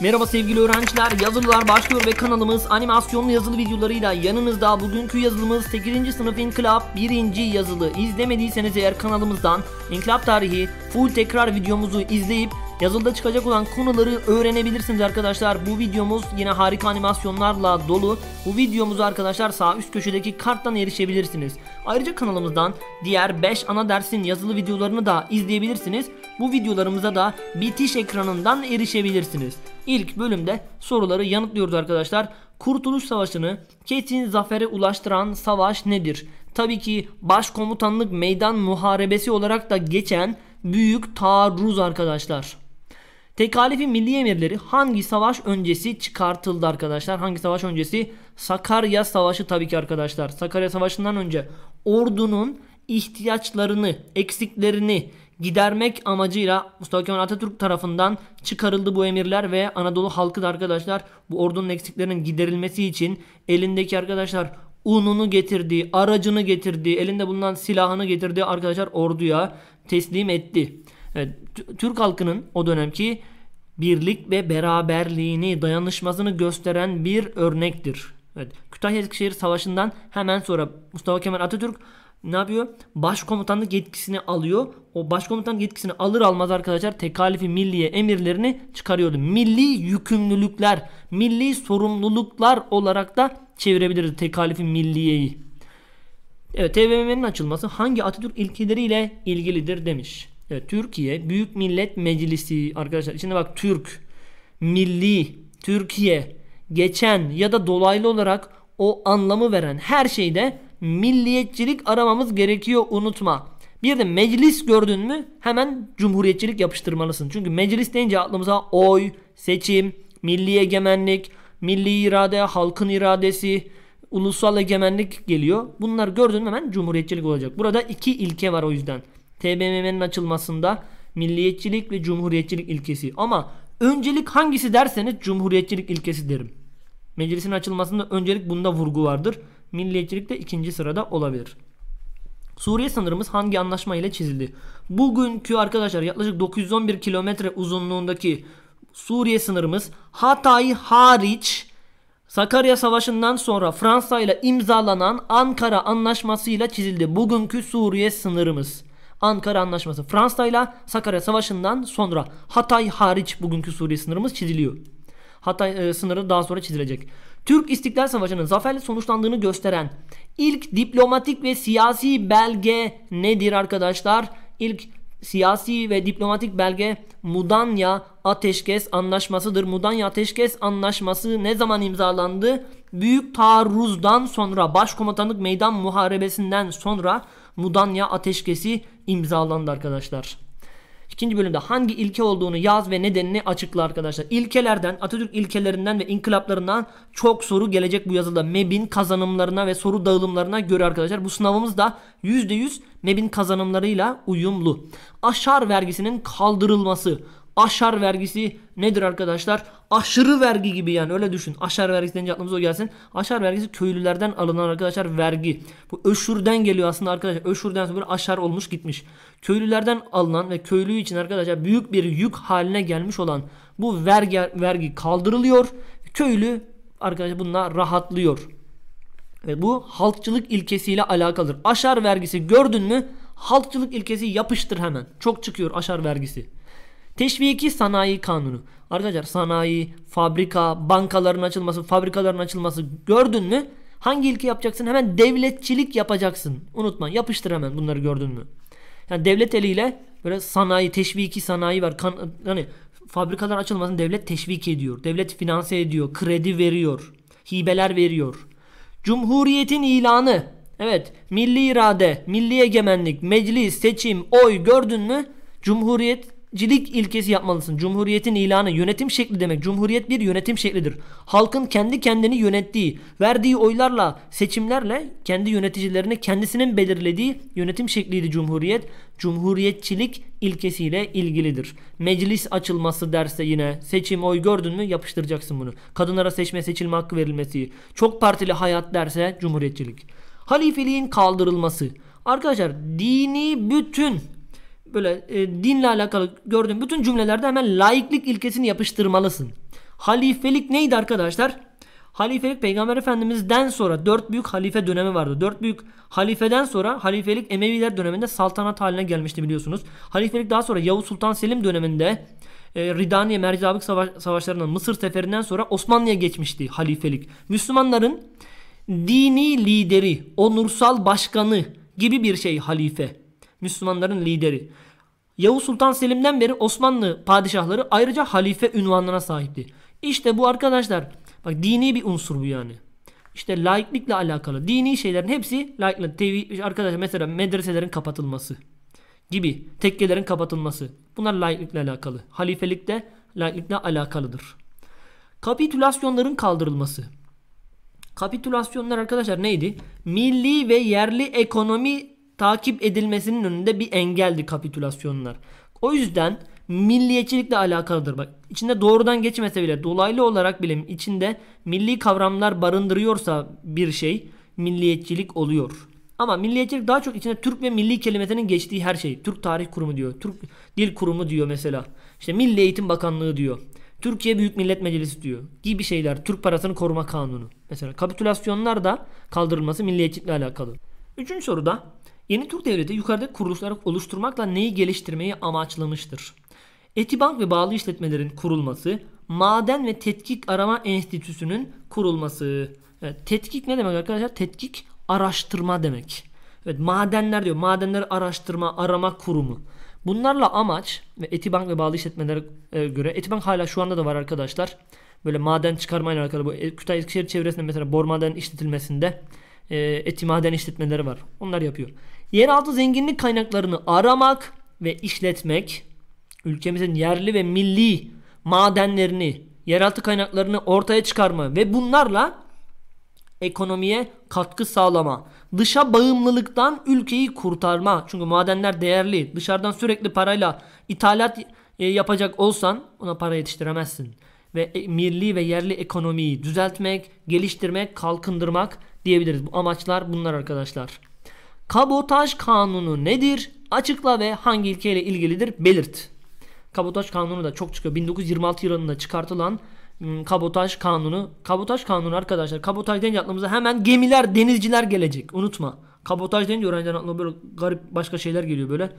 Merhaba sevgili öğrenciler, yazılılar başlıyor ve kanalımız animasyonlu yazılı videolarıyla yanınızda bugünkü yazılımız 8. sınıf İnkılap 1. yazılı. İzlemediyseniz eğer kanalımızdan İnkılap tarihi full tekrar videomuzu izleyip Yazılıda çıkacak olan konuları öğrenebilirsiniz arkadaşlar. Bu videomuz yine harika animasyonlarla dolu. Bu videomuzu arkadaşlar sağ üst köşedeki karttan erişebilirsiniz. Ayrıca kanalımızdan diğer 5 ana dersin yazılı videolarını da izleyebilirsiniz. Bu videolarımıza da bitiş ekranından erişebilirsiniz. İlk bölümde soruları yanıtlıyordu arkadaşlar. Kurtuluş Savaşı'nı kesin zafere ulaştıran savaş nedir? Tabii ki başkomutanlık meydan muharebesi olarak da geçen büyük taarruz arkadaşlar. Tekalifi milli emirleri hangi savaş öncesi çıkartıldı arkadaşlar? Hangi savaş öncesi? Sakarya Savaşı tabii ki arkadaşlar. Sakarya Savaşı'ndan önce ordunun ihtiyaçlarını, eksiklerini gidermek amacıyla Mustafa Kemal Atatürk tarafından çıkarıldı bu emirler ve Anadolu halkı da arkadaşlar bu ordunun eksiklerinin giderilmesi için elindeki arkadaşlar ununu getirdiği, aracını getirdiği, elinde bulunan silahını getirdiği arkadaşlar orduya teslim etti. E, Türk halkının o dönemki birlik ve beraberliğini, dayanışmasını gösteren bir örnektir. Evet. Kütahya-Eskişehir Savaşı'ndan hemen sonra Mustafa Kemal Atatürk ne yapıyor? Başkomutanlık yetkisini alıyor. O başkomutan yetkisini alır almaz arkadaşlar tekalifi milliye emirlerini çıkarıyordu. Milli yükümlülükler, milli sorumluluklar olarak da çevirebiliriz tekalifi milliyeyi. Evet, TBMM'nin açılması hangi Atatürk ilkeleriyle ilgilidir demiş. Ee, Türkiye Büyük Millet Meclisi arkadaşlar içinde bak Türk, Milli, Türkiye, geçen ya da dolaylı olarak o anlamı veren her şeyde milliyetçilik aramamız gerekiyor unutma. Bir de meclis gördün mü hemen cumhuriyetçilik yapıştırmalısın. Çünkü meclis deyince aklımıza oy, seçim, milli egemenlik, milli irade, halkın iradesi, ulusal egemenlik geliyor. Bunlar gördün mü hemen cumhuriyetçilik olacak. Burada iki ilke var o yüzden. TBMM'nin açılmasında milliyetçilik ve cumhuriyetçilik ilkesi. Ama öncelik hangisi derseniz cumhuriyetçilik ilkesi derim. Meclisin açılmasında öncelik bunda vurgu vardır. Milliyetçilik de ikinci sırada olabilir. Suriye sınırımız hangi anlaşma ile çizildi? Bugünkü arkadaşlar yaklaşık 911 kilometre uzunluğundaki Suriye sınırımız Hatay hariç Sakarya Savaşı'ndan sonra Fransa ile imzalanan Ankara Anlaşması ile çizildi. Bugünkü Suriye sınırımız. Ankara Anlaşması Fransa ile Sakarya Savaşı'ndan sonra Hatay hariç bugünkü Suriye sınırımız çiziliyor. Hatay e, sınırı daha sonra çizilecek. Türk İstiklal Savaşı'nın zaferle sonuçlandığını gösteren ilk diplomatik ve siyasi belge nedir arkadaşlar? İlk siyasi ve diplomatik belge Mudanya Ateşkes Anlaşması'dır. Mudanya Ateşkes Anlaşması ne zaman imzalandı? Büyük taarruzdan sonra başkomutanlık meydan muharebesinden sonra Mudanya Ateşkesi imzalandı arkadaşlar. İkinci bölümde hangi ilke olduğunu yaz ve nedenini açıkla arkadaşlar. İlkelerden, Atatürk ilkelerinden ve inkılaplarından çok soru gelecek bu yazıda. MEB'in kazanımlarına ve soru dağılımlarına göre arkadaşlar. Bu sınavımız da %100 MEB'in kazanımlarıyla uyumlu. Aşar vergisinin kaldırılması, Aşar vergisi nedir arkadaşlar? Aşırı vergi gibi yani öyle düşün. Aşar vergisi denince aklımıza o gelsin. Aşar vergisi köylülerden alınan arkadaşlar vergi. Bu öşürden geliyor aslında arkadaşlar. Öşürden sonra aşar olmuş gitmiş. Köylülerden alınan ve köylü için arkadaşlar büyük bir yük haline gelmiş olan bu vergi, vergi kaldırılıyor. Köylü arkadaşlar bununla rahatlıyor. Ve bu halkçılık ilkesiyle alakalıdır. Aşar vergisi gördün mü? Halkçılık ilkesi yapıştır hemen. Çok çıkıyor aşar vergisi. Teşviki sanayi kanunu. Arkadaşlar sanayi, fabrika, bankaların açılması, fabrikaların açılması gördün mü? Hangi ilki yapacaksın? Hemen devletçilik yapacaksın. Unutma yapıştır hemen bunları gördün mü? Yani devlet eliyle böyle sanayi, teşviki sanayi var. Kan, hani fabrikaların açılmasını devlet teşvik ediyor. Devlet finanse ediyor, kredi veriyor, hibeler veriyor. Cumhuriyetin ilanı. Evet, milli irade, milli egemenlik, meclis, seçim, oy gördün mü? Cumhuriyet cilik ilkesi yapmalısın. Cumhuriyetin ilanı yönetim şekli demek. Cumhuriyet bir yönetim şeklidir. Halkın kendi kendini yönettiği, verdiği oylarla, seçimlerle kendi yöneticilerini kendisinin belirlediği yönetim şekliydi cumhuriyet. Cumhuriyetçilik ilkesiyle ilgilidir. Meclis açılması derse yine seçim oy gördün mü yapıştıracaksın bunu. Kadınlara seçme seçilme hakkı verilmesi, çok partili hayat derse cumhuriyetçilik. Halifeliğin kaldırılması. Arkadaşlar dini bütün böyle e, dinle alakalı gördüğün bütün cümlelerde hemen laiklik ilkesini yapıştırmalısın. Halifelik neydi arkadaşlar? Halifelik Peygamber Efendimiz'den sonra dört büyük halife dönemi vardı. Dört büyük halifeden sonra halifelik Emeviler döneminde saltanat haline gelmişti biliyorsunuz. Halifelik daha sonra Yavuz Sultan Selim döneminde e, Ridaniye Mercabık savaş, savaşlarından Mısır seferinden sonra Osmanlı'ya geçmişti halifelik. Müslümanların dini lideri, onursal başkanı gibi bir şey halife. Müslümanların lideri. Yavuz Sultan Selim'den beri Osmanlı padişahları ayrıca halife ünvanına sahipti. İşte bu arkadaşlar bak dini bir unsur bu yani. İşte laiklikle alakalı dini şeylerin hepsi laikle TV arkadaşlar mesela medreselerin kapatılması gibi tekkelerin kapatılması. Bunlar laiklikle alakalı. Halifelik de laiklikle alakalıdır. Kapitülasyonların kaldırılması. Kapitülasyonlar arkadaşlar neydi? Milli ve yerli ekonomi takip edilmesinin önünde bir engeldi kapitülasyonlar. O yüzden milliyetçilikle alakalıdır. Bak içinde doğrudan geçmese bile dolaylı olarak bile içinde milli kavramlar barındırıyorsa bir şey milliyetçilik oluyor. Ama milliyetçilik daha çok içinde Türk ve milli kelimesinin geçtiği her şey. Türk Tarih Kurumu diyor. Türk Dil Kurumu diyor mesela. İşte Milli Eğitim Bakanlığı diyor. Türkiye Büyük Millet Meclisi diyor. Gibi şeyler. Türk parasını koruma kanunu. Mesela kapitülasyonlar da kaldırılması milliyetçilikle alakalı. Üçüncü soruda Yeni Türk Devleti yukarıdaki kuruluşları oluşturmakla neyi geliştirmeyi amaçlamıştır? Etibank ve bağlı işletmelerin kurulması, Maden ve Tetkik Arama Enstitüsü'nün kurulması. Evet, tetkik ne demek arkadaşlar? Tetkik araştırma demek. Evet, madenler diyor. Madenler araştırma, arama kurumu. Bunlarla amaç ve Etibank ve bağlı işletmelere e, göre Etibank hala şu anda da var arkadaşlar. Böyle maden çıkarmayla alakalı bu e, Kütahya Eskişehir çevresinde mesela bor maden işletilmesinde e, eti maden işletmeleri var. Onlar yapıyor. Yeraltı zenginlik kaynaklarını aramak ve işletmek, ülkemizin yerli ve milli madenlerini, yeraltı kaynaklarını ortaya çıkarma ve bunlarla ekonomiye katkı sağlama, dışa bağımlılıktan ülkeyi kurtarma. Çünkü madenler değerli. Dışarıdan sürekli parayla ithalat e, yapacak olsan ona para yetiştiremezsin. Ve e, milli ve yerli ekonomiyi düzeltmek, geliştirmek, kalkındırmak diyebiliriz. Bu amaçlar bunlar arkadaşlar. Kabotaj kanunu nedir? Açıkla ve hangi ilkeyle ilgilidir? Belirt. Kabotaj kanunu da çok çıkıyor. 1926 yılında çıkartılan ıı, kabotaj kanunu. Kabotaj kanunu arkadaşlar. Kabotaj deyince aklımıza hemen gemiler, denizciler gelecek. Unutma. Kabotaj deyince öğrencilerin aklına böyle garip başka şeyler geliyor böyle.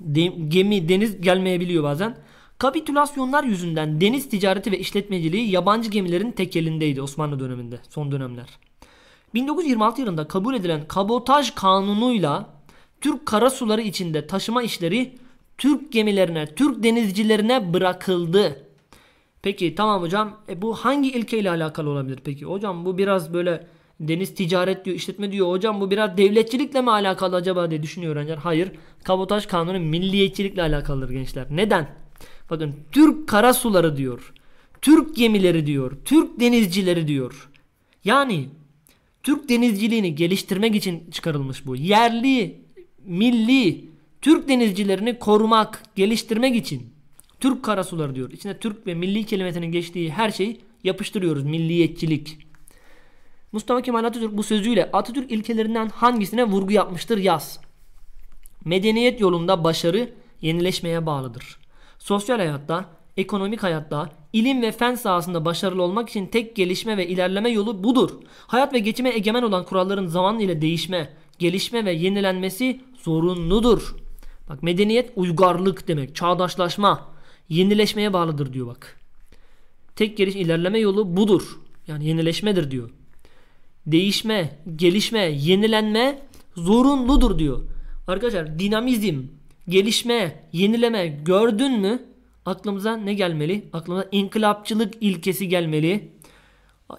De, gemi, deniz gelmeyebiliyor bazen. Kapitülasyonlar yüzünden deniz ticareti ve işletmeciliği yabancı gemilerin tek elindeydi Osmanlı döneminde, son dönemler. 1926 yılında kabul edilen kabotaj kanunuyla Türk karasuları içinde taşıma işleri Türk gemilerine, Türk denizcilerine bırakıldı. Peki tamam hocam. E bu hangi ilkeyle alakalı olabilir peki? Hocam bu biraz böyle deniz ticaret diyor, işletme diyor. Hocam bu biraz devletçilikle mi alakalı acaba diye düşünüyor öğrenciler. Hayır. Kabotaj kanunu milliyetçilikle alakalıdır gençler. Neden? Bakın Türk karasuları diyor. Türk gemileri diyor. Türk denizcileri diyor. Yani Türk denizciliğini geliştirmek için çıkarılmış bu. Yerli, milli Türk denizcilerini korumak, geliştirmek için Türk karasuları diyor. İçine Türk ve milli kelimesinin geçtiği her şeyi yapıştırıyoruz. Milliyetçilik. Mustafa Kemal Atatürk bu sözüyle Atatürk ilkelerinden hangisine vurgu yapmıştır yaz. Medeniyet yolunda başarı yenileşmeye bağlıdır. Sosyal hayatta ekonomik hayatta, ilim ve fen sahasında başarılı olmak için tek gelişme ve ilerleme yolu budur. Hayat ve geçime egemen olan kuralların zaman ile değişme, gelişme ve yenilenmesi zorunludur. Bak medeniyet uygarlık demek, çağdaşlaşma, yenileşmeye bağlıdır diyor bak. Tek geliş ilerleme yolu budur. Yani yenileşmedir diyor. Değişme, gelişme, yenilenme zorunludur diyor. Arkadaşlar dinamizm, gelişme, yenileme gördün mü? aklımıza ne gelmeli? Aklımıza inkılapçılık ilkesi gelmeli.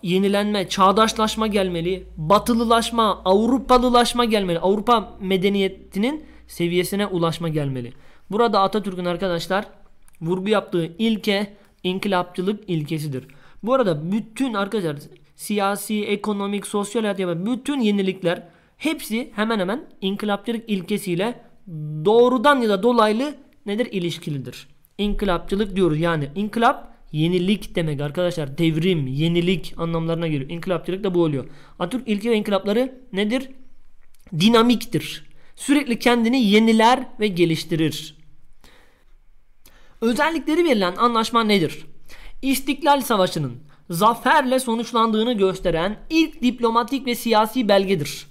Yenilenme, çağdaşlaşma gelmeli. Batılılaşma, Avrupalılaşma gelmeli. Avrupa medeniyetinin seviyesine ulaşma gelmeli. Burada Atatürk'ün arkadaşlar vurgu yaptığı ilke inkılapçılık ilkesidir. Bu arada bütün arkadaşlar siyasi, ekonomik, sosyal hayat yapan bütün yenilikler hepsi hemen hemen inkılapçılık ilkesiyle doğrudan ya da dolaylı nedir ilişkilidir. İnkılapçılık diyoruz. Yani inkılap yenilik demek arkadaşlar. Devrim, yenilik anlamlarına geliyor. İnkılapçılık da bu oluyor. Atatürk ilke ve inkılapları nedir? Dinamiktir. Sürekli kendini yeniler ve geliştirir. Özellikleri verilen anlaşma nedir? İstiklal Savaşı'nın zaferle sonuçlandığını gösteren ilk diplomatik ve siyasi belgedir.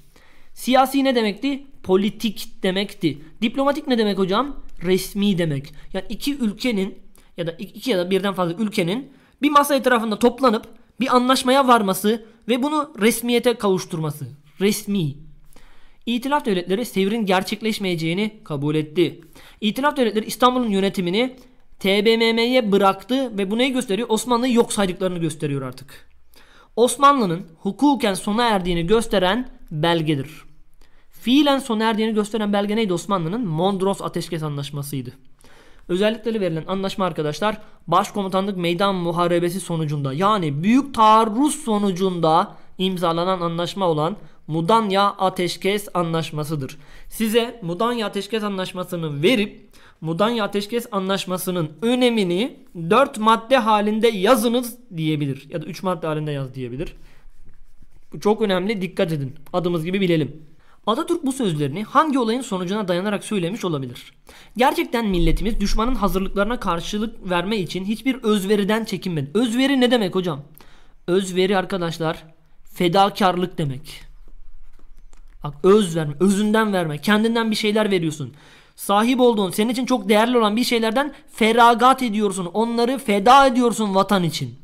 Siyasi ne demekti? Politik demekti. Diplomatik ne demek hocam? resmi demek. Yani iki ülkenin ya da iki ya da birden fazla ülkenin bir masa etrafında toplanıp bir anlaşmaya varması ve bunu resmiyete kavuşturması. Resmi. İtilaf devletleri sevrin gerçekleşmeyeceğini kabul etti. İtilaf devletleri İstanbul'un yönetimini TBMM'ye bıraktı ve bu neyi gösteriyor? Osmanlı'yı yok saydıklarını gösteriyor artık. Osmanlı'nın hukuken sona erdiğini gösteren belgedir. Fiilen sona erdiğini gösteren belge neydi Osmanlı'nın? Mondros Ateşkes Anlaşması'ydı. Özellikleri verilen anlaşma arkadaşlar başkomutanlık meydan muharebesi sonucunda yani büyük taarruz sonucunda imzalanan anlaşma olan Mudanya Ateşkes Anlaşması'dır. Size Mudanya Ateşkes Anlaşması'nı verip Mudanya Ateşkes Anlaşması'nın önemini 4 madde halinde yazınız diyebilir. Ya da 3 madde halinde yaz diyebilir. Bu çok önemli dikkat edin. Adımız gibi bilelim. Atatürk bu sözlerini hangi olayın sonucuna dayanarak söylemiş olabilir? Gerçekten milletimiz düşmanın hazırlıklarına karşılık verme için hiçbir özveriden çekinmedi. Özveri ne demek hocam? Özveri arkadaşlar fedakarlık demek. Bak öz verme, özünden verme, kendinden bir şeyler veriyorsun. Sahip olduğun, senin için çok değerli olan bir şeylerden feragat ediyorsun. Onları feda ediyorsun vatan için.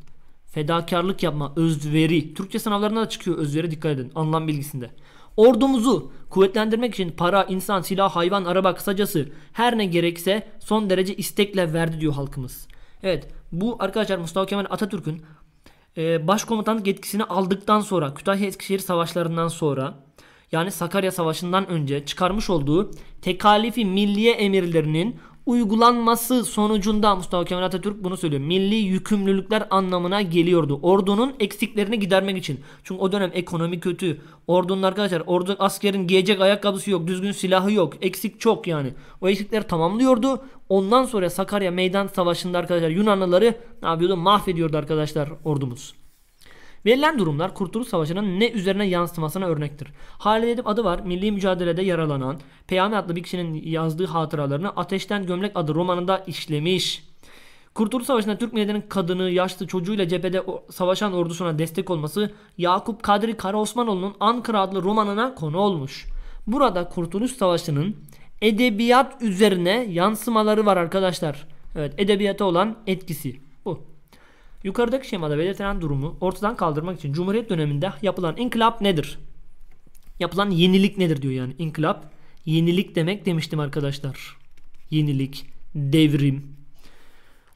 Fedakarlık yapma, özveri. Türkçe sınavlarına da çıkıyor özveri dikkat edin anlam bilgisinde. Ordumuzu kuvvetlendirmek için para, insan, silah, hayvan, araba kısacası her ne gerekse son derece istekle verdi diyor halkımız. Evet bu arkadaşlar Mustafa Kemal Atatürk'ün e, başkomutanlık yetkisini aldıktan sonra Kütahya-Eskişehir savaşlarından sonra yani Sakarya Savaşı'ndan önce çıkarmış olduğu tekalifi milliye emirlerinin uygulanması sonucunda Mustafa Kemal Atatürk bunu söylüyor. Milli yükümlülükler anlamına geliyordu. Ordunun eksiklerini gidermek için. Çünkü o dönem ekonomi kötü. Ordunun arkadaşlar ordu askerin giyecek ayakkabısı yok. Düzgün silahı yok. Eksik çok yani. O eksikleri tamamlıyordu. Ondan sonra Sakarya Meydan Savaşı'nda arkadaşlar Yunanlıları ne yapıyordu? Mahvediyordu arkadaşlar ordumuz. Verilen durumlar Kurtuluş Savaşı'nın ne üzerine yansıtmasına örnektir. Halid Edip adı var. Milli mücadelede yaralanan Peyami adlı bir kişinin yazdığı hatıralarını Ateşten Gömlek adı romanında işlemiş. Kurtuluş Savaşı'nda Türk milletinin kadını, yaşlı çocuğuyla cephede savaşan ordusuna destek olması Yakup Kadri Karaosmanoğlu'nun Ankara adlı romanına konu olmuş. Burada Kurtuluş Savaşı'nın edebiyat üzerine yansımaları var arkadaşlar. Evet edebiyata olan etkisi bu. Yukarıdaki şemada belirtilen durumu ortadan kaldırmak için Cumhuriyet döneminde yapılan inkılap nedir? Yapılan yenilik nedir diyor yani inkılap. Yenilik demek demiştim arkadaşlar. Yenilik, devrim.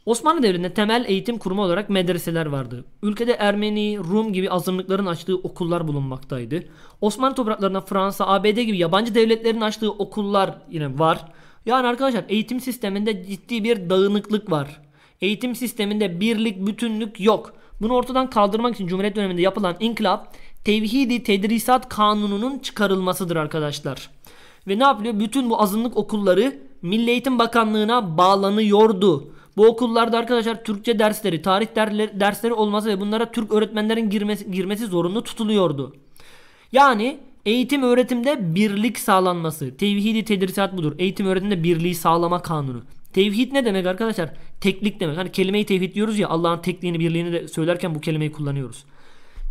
Osmanlı devrinde temel eğitim kurumu olarak medreseler vardı. Ülkede Ermeni, Rum gibi azınlıkların açtığı okullar bulunmaktaydı. Osmanlı topraklarında Fransa, ABD gibi yabancı devletlerin açtığı okullar yine var. Yani arkadaşlar eğitim sisteminde ciddi bir dağınıklık var. Eğitim sisteminde birlik, bütünlük yok. Bunu ortadan kaldırmak için Cumhuriyet döneminde yapılan inkılap tevhidi tedrisat kanununun çıkarılmasıdır arkadaşlar. Ve ne yapıyor? Bütün bu azınlık okulları Milli Eğitim Bakanlığı'na bağlanıyordu. Bu okullarda arkadaşlar Türkçe dersleri, tarih dersleri olması ve bunlara Türk öğretmenlerin girmesi, girmesi zorunlu tutuluyordu. Yani eğitim öğretimde birlik sağlanması. Tevhidi tedrisat budur. Eğitim öğretimde birliği sağlama kanunu. Tevhid ne demek arkadaşlar? Teklik demek. Hani kelimeyi tevhid diyoruz ya Allah'ın tekliğini birliğini de söylerken bu kelimeyi kullanıyoruz.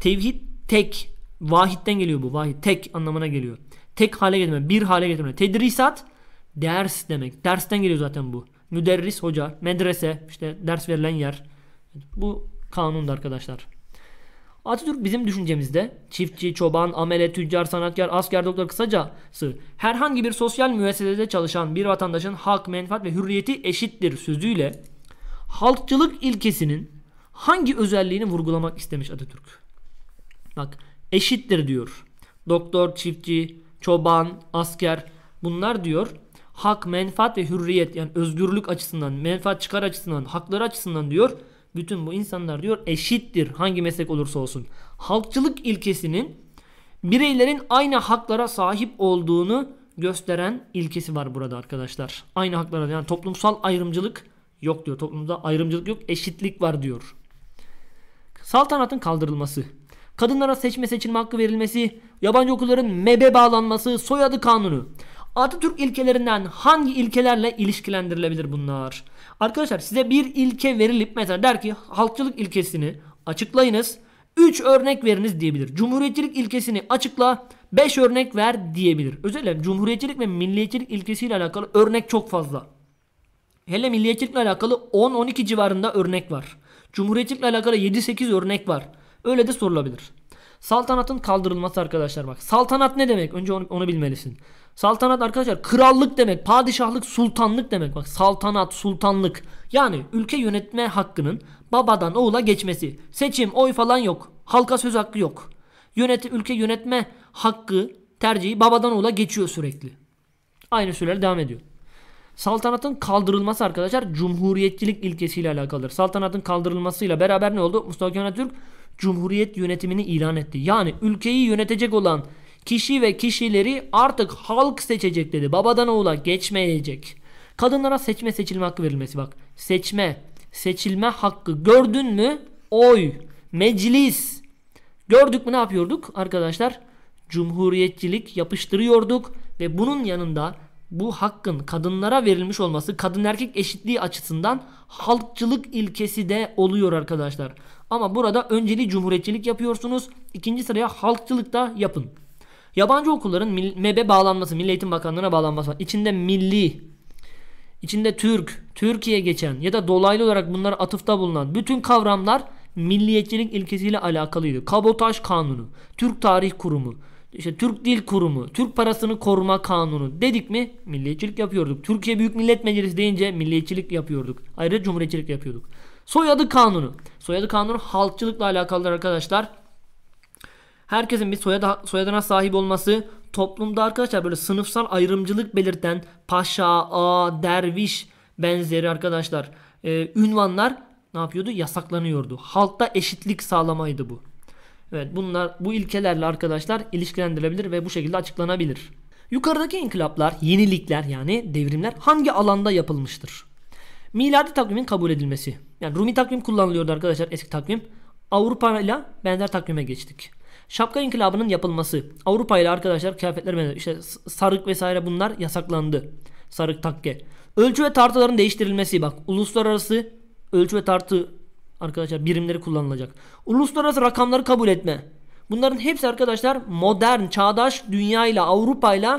Tevhid tek. Vahitten geliyor bu. Vahid tek anlamına geliyor. Tek hale getirme. Bir hale getirme. Tedrisat ders demek. Dersten geliyor zaten bu. Müderris hoca, medrese, işte ders verilen yer. Bu kanundu arkadaşlar. Atatürk bizim düşüncemizde çiftçi, çoban, amele, tüccar, sanatkar, asker, doktor kısacası herhangi bir sosyal müessesede çalışan bir vatandaşın hak, menfaat ve hürriyeti eşittir sözüyle halkçılık ilkesinin hangi özelliğini vurgulamak istemiş Atatürk? Bak eşittir diyor. Doktor, çiftçi, çoban, asker bunlar diyor hak, menfaat ve hürriyet yani özgürlük açısından, menfaat çıkar açısından, hakları açısından diyor bütün bu insanlar diyor eşittir hangi meslek olursa olsun. Halkçılık ilkesinin bireylerin aynı haklara sahip olduğunu gösteren ilkesi var burada arkadaşlar. Aynı haklara yani toplumsal ayrımcılık yok diyor. Toplumda ayrımcılık yok eşitlik var diyor. Saltanatın kaldırılması. Kadınlara seçme seçilme hakkı verilmesi, yabancı okulların mebe bağlanması, soyadı kanunu. Atatürk ilkelerinden hangi ilkelerle ilişkilendirilebilir bunlar? Arkadaşlar size bir ilke verilip mesela der ki halkçılık ilkesini açıklayınız. 3 örnek veriniz diyebilir. Cumhuriyetçilik ilkesini açıkla 5 örnek ver diyebilir. Özellikle cumhuriyetçilik ve milliyetçilik ilkesiyle alakalı örnek çok fazla. Hele milliyetçilikle alakalı 10-12 civarında örnek var. Cumhuriyetçilikle alakalı 7-8 örnek var. Öyle de sorulabilir. Saltanatın kaldırılması arkadaşlar bak. Saltanat ne demek? Önce onu, onu bilmelisin. Saltanat arkadaşlar krallık demek, padişahlık, sultanlık demek. Bak saltanat, sultanlık. Yani ülke yönetme hakkının babadan oğula geçmesi. Seçim, oy falan yok. Halka söz hakkı yok. Yönet ülke yönetme hakkı, tercihi babadan oğula geçiyor sürekli. Aynı süreler devam ediyor. Saltanatın kaldırılması arkadaşlar cumhuriyetçilik ilkesiyle alakalıdır. Saltanatın kaldırılmasıyla beraber ne oldu? Mustafa Kemal Atatürk cumhuriyet yönetimini ilan etti. Yani ülkeyi yönetecek olan Kişi ve kişileri artık halk seçecek dedi. Babadan oğula geçmeyecek. Kadınlara seçme seçilme hakkı verilmesi bak. Seçme, seçilme hakkı gördün mü? Oy, meclis. Gördük mü ne yapıyorduk arkadaşlar? Cumhuriyetçilik yapıştırıyorduk ve bunun yanında bu hakkın kadınlara verilmiş olması kadın erkek eşitliği açısından halkçılık ilkesi de oluyor arkadaşlar. Ama burada önceliği cumhuriyetçilik yapıyorsunuz. ikinci sıraya halkçılık da yapın. Yabancı okulların MEB'e bağlanması, Milli Eğitim Bakanlığı'na bağlanması içinde milli, içinde Türk, Türkiye geçen ya da dolaylı olarak bunlara atıfta bulunan bütün kavramlar milliyetçilik ilkesiyle alakalıydı. Kabotaj kanunu, Türk Tarih Kurumu, işte Türk Dil Kurumu, Türk Parasını Koruma Kanunu dedik mi milliyetçilik yapıyorduk. Türkiye Büyük Millet Meclisi deyince milliyetçilik yapıyorduk. Ayrıca cumhuriyetçilik yapıyorduk. Soyadı Kanunu. Soyadı Kanunu halkçılıkla alakalıdır arkadaşlar herkesin bir soyada, soyadına sahip olması toplumda arkadaşlar böyle sınıfsal ayrımcılık belirten paşa, a, derviş benzeri arkadaşlar e, ünvanlar ne yapıyordu? Yasaklanıyordu. Halkta eşitlik sağlamaydı bu. Evet bunlar bu ilkelerle arkadaşlar ilişkilendirilebilir ve bu şekilde açıklanabilir. Yukarıdaki inkılaplar, yenilikler yani devrimler hangi alanda yapılmıştır? Miladi takvimin kabul edilmesi. Yani Rumi takvim kullanılıyordu arkadaşlar eski takvim. Avrupa ile benzer takvime geçtik. Şapka inkılabının yapılması. Avrupa ile arkadaşlar kıyafetler benzer. İşte sarık vesaire bunlar yasaklandı. Sarık takke. Ölçü ve tartıların değiştirilmesi. Bak uluslararası ölçü ve tartı arkadaşlar birimleri kullanılacak. Uluslararası rakamları kabul etme. Bunların hepsi arkadaşlar modern, çağdaş dünya ile Avrupa ile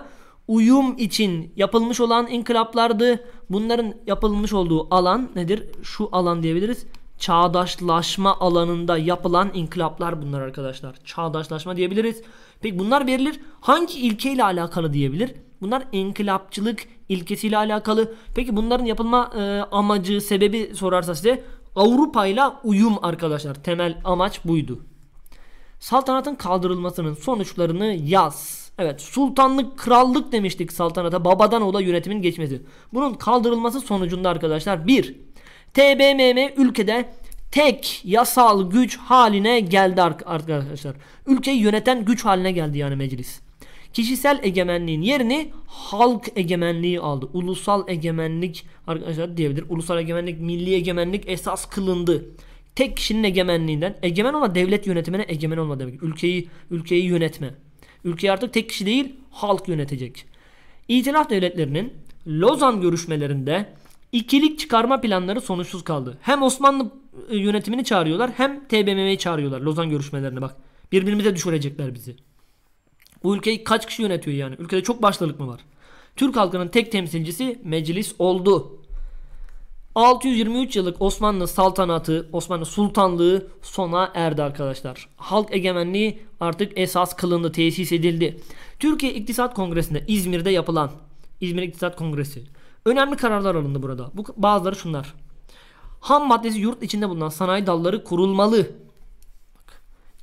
uyum için yapılmış olan inkılaplardı. Bunların yapılmış olduğu alan nedir? Şu alan diyebiliriz çağdaşlaşma alanında yapılan inkılaplar bunlar arkadaşlar. Çağdaşlaşma diyebiliriz. Peki bunlar verilir hangi ilkeyle alakalı diyebilir? Bunlar inkılapçılık ilkesiyle alakalı. Peki bunların yapılma e, amacı, sebebi sorarsa size Avrupa ile uyum arkadaşlar. Temel amaç buydu. Saltanatın kaldırılmasının sonuçlarını yaz. Evet sultanlık krallık demiştik saltanata babadan ola yönetimin geçmesi. Bunun kaldırılması sonucunda arkadaşlar bir TBMM ülkede tek yasal güç haline geldi arkadaşlar. Ülkeyi yöneten güç haline geldi yani meclis. Kişisel egemenliğin yerini halk egemenliği aldı. Ulusal egemenlik arkadaşlar diyebilir. Ulusal egemenlik, milli egemenlik esas kılındı. Tek kişinin egemenliğinden egemen olma devlet yönetimine egemen olma demek. Ülkeyi ülkeyi yönetme. Ülkeyi artık tek kişi değil halk yönetecek. İtilaf devletlerinin Lozan görüşmelerinde İkilik çıkarma planları sonuçsuz kaldı. Hem Osmanlı e, yönetimini çağırıyorlar hem TBMM'yi çağırıyorlar Lozan görüşmelerine bak. Birbirimize düşürecekler bizi. Bu ülkeyi kaç kişi yönetiyor yani? Ülkede çok başlılık mı var? Türk halkının tek temsilcisi meclis oldu. 623 yıllık Osmanlı saltanatı, Osmanlı sultanlığı sona erdi arkadaşlar. Halk egemenliği artık esas kılındı, tesis edildi. Türkiye İktisat Kongresi'nde İzmir'de yapılan İzmir İktisat Kongresi Önemli kararlar alındı burada. Bu bazıları şunlar. Ham maddesi yurt içinde bulunan sanayi dalları kurulmalı.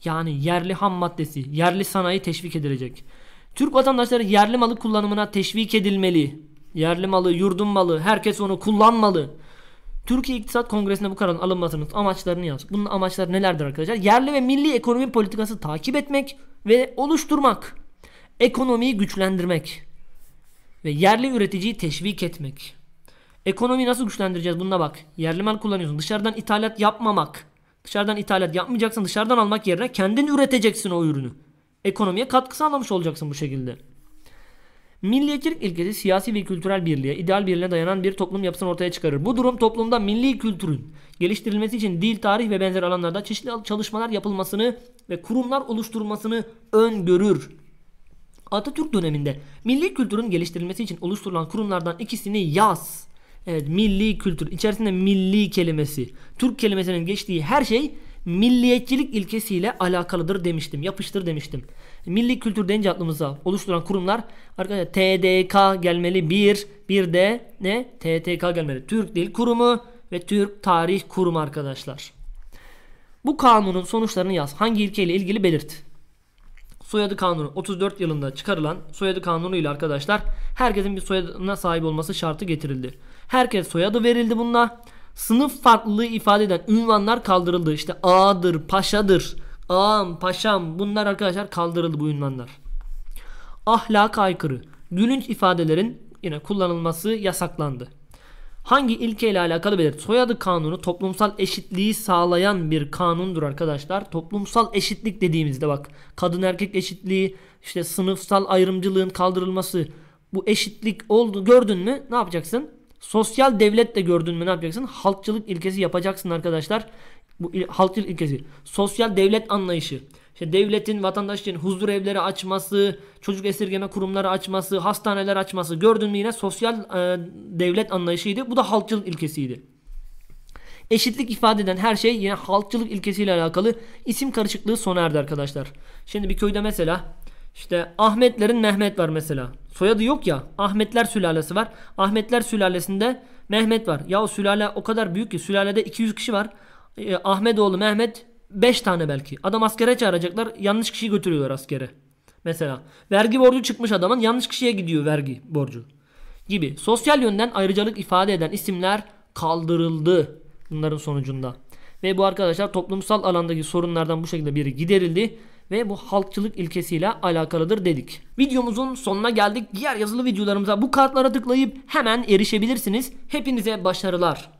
yani yerli ham maddesi, yerli sanayi teşvik edilecek. Türk vatandaşları yerli malı kullanımına teşvik edilmeli. Yerli malı, yurdun malı, herkes onu kullanmalı. Türkiye İktisat Kongresi'nde bu kararın alınmasının amaçlarını yaz. Bunun amaçları nelerdir arkadaşlar? Yerli ve milli ekonomi politikası takip etmek ve oluşturmak. Ekonomiyi güçlendirmek. Ve yerli üreticiyi teşvik etmek. Ekonomi nasıl güçlendireceğiz Buna bak. Yerli mal kullanıyorsun. Dışarıdan ithalat yapmamak. Dışarıdan ithalat yapmayacaksın. Dışarıdan almak yerine kendin üreteceksin o ürünü. Ekonomiye katkı sağlamış olacaksın bu şekilde. Milliyetçilik ilkesi siyasi ve kültürel birliğe, ideal birliğe dayanan bir toplum yapısını ortaya çıkarır. Bu durum toplumda milli kültürün geliştirilmesi için dil, tarih ve benzer alanlarda çeşitli çalışmalar yapılmasını ve kurumlar oluşturulmasını öngörür. Atatürk döneminde milli kültürün geliştirilmesi için oluşturulan kurumlardan ikisini yaz. Evet milli kültür içerisinde milli kelimesi, Türk kelimesinin geçtiği her şey milliyetçilik ilkesiyle alakalıdır demiştim. Yapıştır demiştim. Milli kültür deyince aklımıza oluşturan kurumlar arkadaşlar TDK gelmeli bir, bir de ne? TTK gelmeli. Türk Dil Kurumu ve Türk Tarih Kurumu arkadaşlar. Bu kanunun sonuçlarını yaz. Hangi ilkeyle ilgili belirt soyadı kanunu 34 yılında çıkarılan soyadı kanunu ile arkadaşlar herkesin bir soyadına sahip olması şartı getirildi. Herkes soyadı verildi bununla. Sınıf farklılığı ifade eden ünvanlar kaldırıldı. İşte ağadır, paşadır, ağam, paşam bunlar arkadaşlar kaldırıldı bu ünvanlar. Ahlak aykırı. Gülünç ifadelerin yine kullanılması yasaklandı hangi ilkeyle alakalı belirti? Soyadı kanunu toplumsal eşitliği sağlayan bir kanundur arkadaşlar. Toplumsal eşitlik dediğimizde bak kadın erkek eşitliği işte sınıfsal ayrımcılığın kaldırılması bu eşitlik oldu gördün mü ne yapacaksın? Sosyal devlet de gördün mü ne yapacaksın? Halkçılık ilkesi yapacaksın arkadaşlar. Bu il, halkçılık ilkesi. Sosyal devlet anlayışı. İşte devletin vatandaş için huzur evleri açması, çocuk esirgeme kurumları açması, hastaneler açması gördün mü yine sosyal e, devlet anlayışıydı. Bu da halkçılık ilkesiydi. Eşitlik ifade eden her şey yine halkçılık ilkesiyle alakalı isim karışıklığı sona erdi arkadaşlar. Şimdi bir köyde mesela işte Ahmetlerin Mehmet var mesela. Soyadı yok ya. Ahmetler sülalesi var. Ahmetler sülalesinde Mehmet var. Ya o sülale o kadar büyük ki sülalede 200 kişi var. E, Ahmetoğlu Mehmet 5 tane belki. Adam askere çağıracaklar. Yanlış kişiyi götürüyorlar askere. Mesela vergi borcu çıkmış adamın yanlış kişiye gidiyor vergi borcu. Gibi. Sosyal yönden ayrıcalık ifade eden isimler kaldırıldı bunların sonucunda. Ve bu arkadaşlar toplumsal alandaki sorunlardan bu şekilde biri giderildi ve bu halkçılık ilkesiyle alakalıdır dedik. Videomuzun sonuna geldik. Diğer yazılı videolarımıza bu kartlara tıklayıp hemen erişebilirsiniz. Hepinize başarılar.